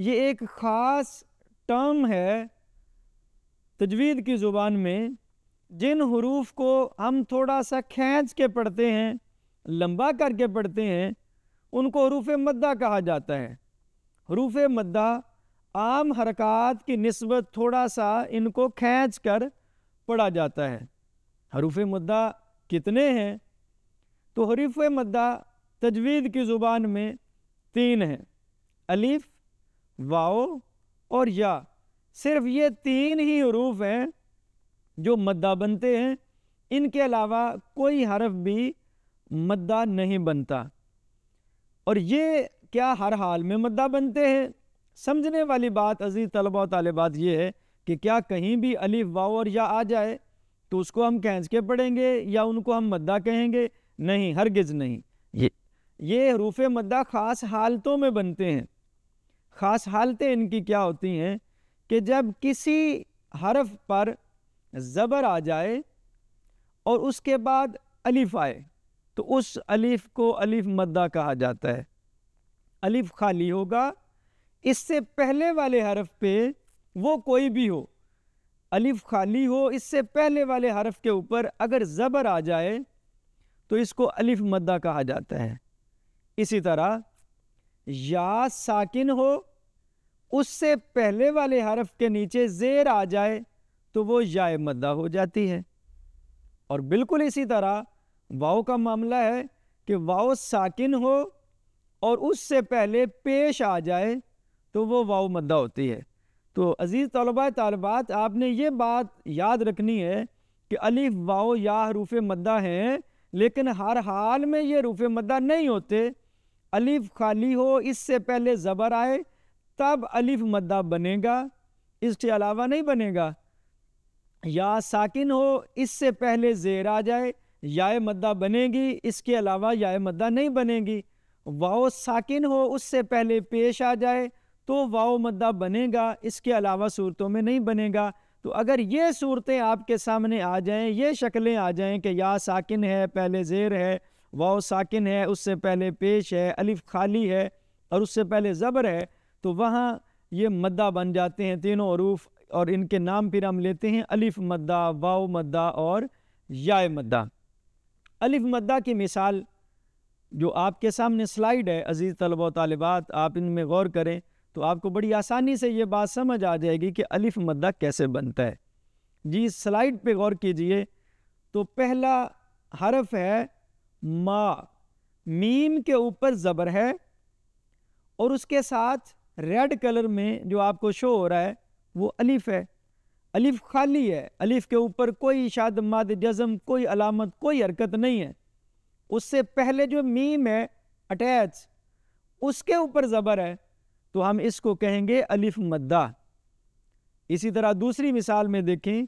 ये एक ख़ास टर्म है तजवीद की ज़ुबान में जिन हरूफ को हम थोड़ा सा खींच के पढ़ते हैं लंबा करके पढ़ते हैं उनको हरूफ मद्दा कहा जाता है हरूफ मद्दा आम हरकत की नस्बत थोड़ा सा इनको खींच कर पढ़ा जाता है हरूफ मद्दा कितने हैं तो हरूफ मद्दा तजवीद की ज़ुबान में तीन हैं अलीफ़ वाओ और या सिर्फ ये तीन ही हरूफ हैं जो मद्दा बनते हैं इनके अलावा कोई हरफ भी मद्दा नहीं बनता और ये क्या हर हाल में मद्दा बनते हैं समझने वाली बात अजीज़ तलबा और तालबात ये है कि क्या कहीं भी अलिफ वाओ और या आ जाए तो उसको हम खींच के पढ़ेंगे या उनको हम मद्दा कहेंगे नहीं हरगिज़ नहीं ये ये हरूफ मद्दा ख़ास हालतों में बनते हैं ख़ास हालतें इनकी क्या होती हैं कि जब किसी हरफ पर ज़बर आ जाए और उसके बाद अलिफ आए तो उस अलिफ को अलिफ मद्दा कहा जाता है अलिफ खाली होगा इससे पहले वाले हरफ पे वो कोई भी हो अलिफ खाली हो इससे पहले वाले हरफ के ऊपर अगर ज़बर आ जाए तो इसको अलिफ मद्दा कहा जाता है इसी तरह या साकिन हो उससे पहले वाले हरफ के नीचे ज़ेर आ जाए तो वो या मद्दा हो जाती है और बिल्कुल इसी तरह वाओ का मामला है कि वाओ साकिन हो और उससे पहले पेश आ जाए तो वो वाओ मद्दा होती है तो अज़ीज़ तलबा तलबात आपने ये बात याद रखनी है कि अलीफ़ वाओ या रूफ़ मद्दा हैं लेकिन हर हाल में ये रूफ मद्दा नहीं होते अलिफ खाली हो इससे पहले ज़बर आए तब अलिफ मद्दा बनेगा इसके अलावा नहीं बनेगा या साकिन हो इससे पहले ज़ेर आ जाए या मद्दा बनेगी इसके अलावा या मद्दा नहीं बनेगी वाओ साकिन हो उससे पहले पेश आ जाए तो वाओ मद्दा बनेगा इसके अलावा सूरतों में नहीं बनेगा तो अगर ये सूरतें आपके सामने आ जाएं ये शक्लें आ जाएं कि या साकिन है पहले ज़ेर है वाव साकिन है उससे पहले पेश है अलिफ खाली है और उससे पहले ज़बर है तो वहाँ ये मद्दा बन जाते हैं तीनों हरूफ और इनके नाम फिर हम लेते हैं अलिफ मद्दा वाव मद्दा और याय मद्दा अलिफ मद्दा की मिसाल जो आपके सामने स्लाइड है अज़ीज़ तलबा तलबात आप इनमें गौर करें तो आपको बड़ी आसानी से ये बात समझ आ जाएगी कि अलिफ मद्दा कैसे बनता है जी स्लाइड पे गौर कीजिए तो पहला हरफ है मा मीम के ऊपर ज़बर है और उसके साथ रेड कलर में जो आपको शो हो रहा है वो अलिफ़ है अलिफ़ खाली है अलिफ़ के ऊपर कोई शाद माद जज़म कोई अलामत कोई हरकत नहीं है उससे पहले जो मीम है अटैच उसके ऊपर ज़बर है तो हम इसको कहेंगे अलिफ़ मद्दा इसी तरह दूसरी मिसाल में देखें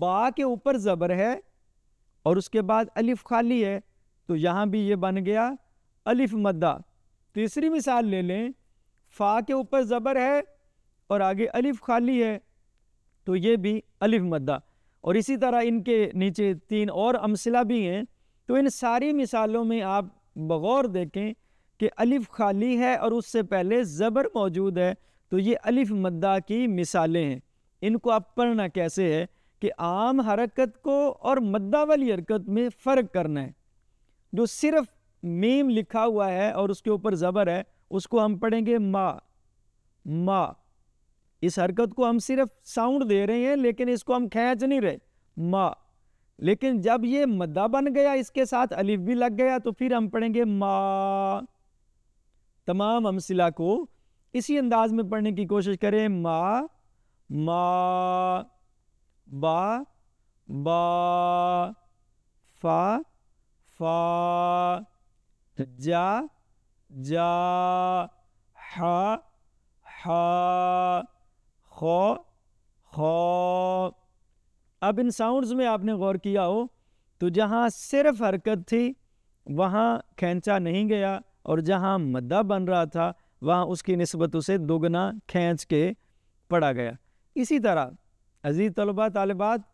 बा के ऊपर ज़बर है और उसके बाद अलिफ़ खाली है तो यहाँ भी ये बन गया अलिफ मद्दा तीसरी मिसाल ले लें फ़ा के ऊपर ज़बर है और आगे अलिफ खाली है तो ये भी अलिफ मद्दा और इसी तरह इनके नीचे तीन और अमसला भी हैं तो इन सारी मिसालों में आप बगौर देखें कि अलिफ खाली है और उससे पहले ज़बर मौजूद है तो ये अलिफ मद्दा की मिसालें हैं इनको आप पढ़ना कैसे है कि आम हरकत को और मद्दा वाली हरकत में फ़र्क करना है जो सिर्फ मीम लिखा हुआ है और उसके ऊपर ज़बर है उसको हम पढ़ेंगे मा मा इस हरकत को हम सिर्फ साउंड दे रहे हैं लेकिन इसको हम खेच नहीं रहे मा लेकिन जब ये मद्दा बन गया इसके साथ अलिफ भी लग गया तो फिर हम पढ़ेंगे मा तमाम हमसिला को इसी अंदाज में पढ़ने की कोशिश करें मा मा बा बा फा फा जा जा हा हा खो खो अब इन साउंड्स में आपने गौर किया हो तो जहाँ सिर्फ हरकत थी वहाँ खींचा नहीं गया और जहाँ मद्दा बन रहा था वहाँ उसकी नस्बत उसे दोगुना खींच के पड़ा गया इसी तरह अजीज़ तलबा तालबात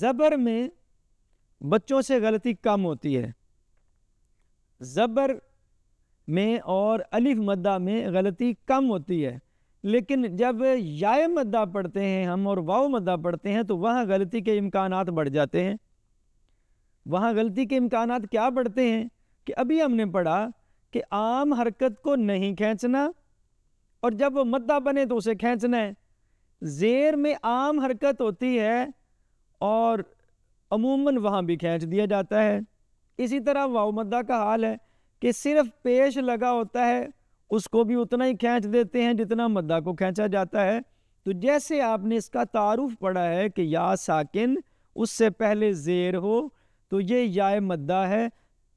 ज़बर में बच्चों से गलती कम होती है ज़बर में और अलिफ मद्दा में गलती कम होती है लेकिन जब याय मद्दा पढ़ते हैं हम और वाव मद्दा पढ़ते हैं तो वहाँ गलती के इम्कान बढ़ जाते हैं वहाँ गलती के इम्कान क्या बढ़ते हैं कि अभी हमने पढ़ा कि आम हरकत को नहीं खींचना और जब वो मद्दा बने तो उसे खींचना है जेर में आम हरकत होती है और अमूमन वहाँ भी खींच दिया जाता है इसी तरह वाउमदा का हाल है कि सिर्फ पेश लगा होता है उसको भी उतना ही खींच देते हैं जितना मद्दा को खींचा जाता है तो जैसे आपने इसका तारुफ पढ़ा है कि या साकिन उससे पहले ज़ेर हो तो ये या मद्दा है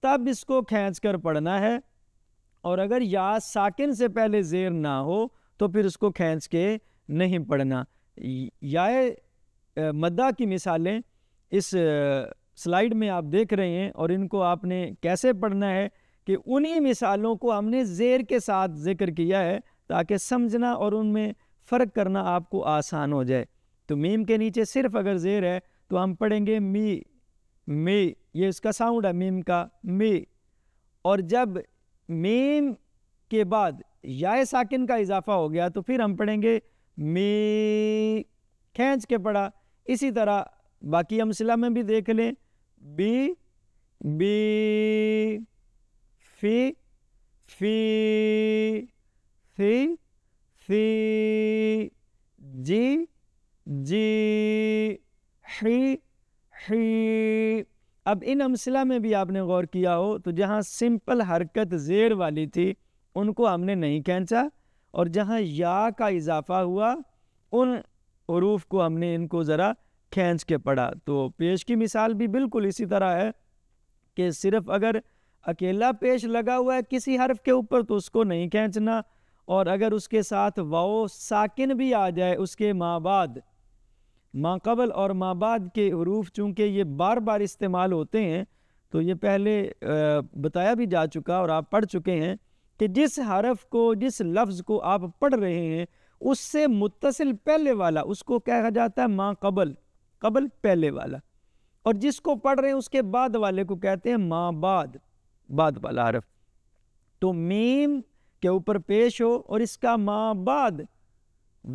तब इसको खींच कर पढ़ना है और अगर या साकिन से पहले ज़ेर ना हो तो फिर उसको खींच के नहीं पढ़ना या मद्दा की मिसालें इस स्लाइड में आप देख रहे हैं और इनको आपने कैसे पढ़ना है कि उन्हीं मिसालों को हमने ज़ेर के साथ जिक्र किया है ताकि समझना और उनमें फ़र्क करना आपको आसान हो जाए तो मीम के नीचे सिर्फ अगर ज़ेर है तो हम पढ़ेंगे मी मी ये इसका साउंड है मीम का मी और जब मीम के बाद या साकिन का इजाफा हो गया तो फिर हम पढ़ेंगे मी खींच के पढ़ा इसी तरह बाकी अमसिला में भी देख लें बी बी फी फी सी सी जी जी ही ही अब इन अमसिला में भी आपने गौर किया हो तो जहाँ सिंपल हरकत ज़ेर वाली थी उनको हमने नहीं खींचा और जहाँ या का इजाफा हुआ उन हरूफ को हमने इनको ज़रा खींच के पड़ा तो पेश की मिसाल भी बिल्कुल इसी तरह है कि सिर्फ अगर अकेला पेश लगा हुआ है किसी हर्फ के ऊपर तो उसको नहीं खींचना और अगर उसके साथ वाओ साकिन भी आ जाए उसके माँ बाद माँ कबल और माँ बाद के हरूफ चूँकि ये बार बार इस्तेमाल होते हैं तो ये पहले बताया भी जा चुका और आप पढ़ चुके हैं कि जिस हरफ को जिस लफ्ज़ को आप पढ़ रहे हैं उससे मुतसिल पहले वाला उसको कहा जाता है माँ कबल कबल पहले वाला और जिसको पढ़ रहे हैं उसके बाद वाले को कहते हैं माँ बाद बाद वाला हरफ तो मीम के ऊपर पेश हो और इसका माँ बाद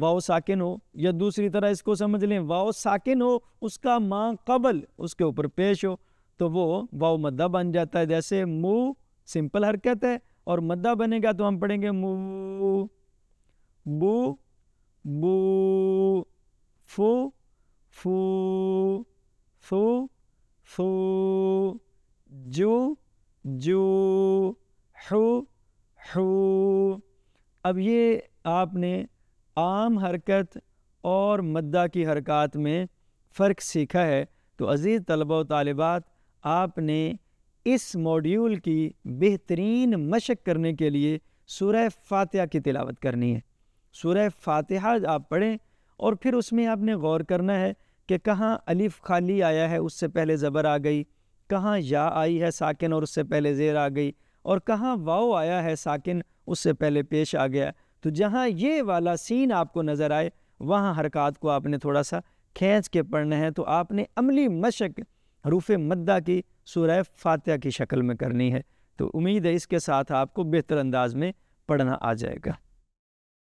वाओ साकिन हो या दूसरी तरह इसको समझ लें वाओ साकिन हो उसका माँ कबल उसके ऊपर पेश हो तो वो वाओ मद्दा बन जाता है जैसे मुँह सिंपल हरकत है और मद्दा बनेगा तो हम पढ़ेंगे मुँह बू बू फू फू फू फू जो जो हु हु अब ये आपने आम हरकत और मद्दा की हरकत में फ़र्क सीखा है तो अज़ीज़ तलबा तलबात आपने इस मॉड्यूल की बेहतरीन मशक करने के लिए सुरह फातिहा की तिलावत करनी है सुरह फातिहा आप पढ़ें और फिर उसमें आपने गौर करना है कि कहाँ अलिफ़ खाली आया है उससे पहले ज़बर आ गई कहाँ या आई है साकिन और उससे पहले ज़ेर आ गई और कहाँ वाओ आया है साकिन उससे पहले पेश आ गया तो जहाँ ये वाला सीन आपको नज़र आए वहाँ हरकत को आपने थोड़ा सा खींच के पढ़ना है तो आपने अमली मशक हरूफ मद्दा की सुरह फातह की शक्ल में करनी है तो उम्मीद है इसके साथ आपको बेहतर अंदाज में पढ़ना आ जाएगा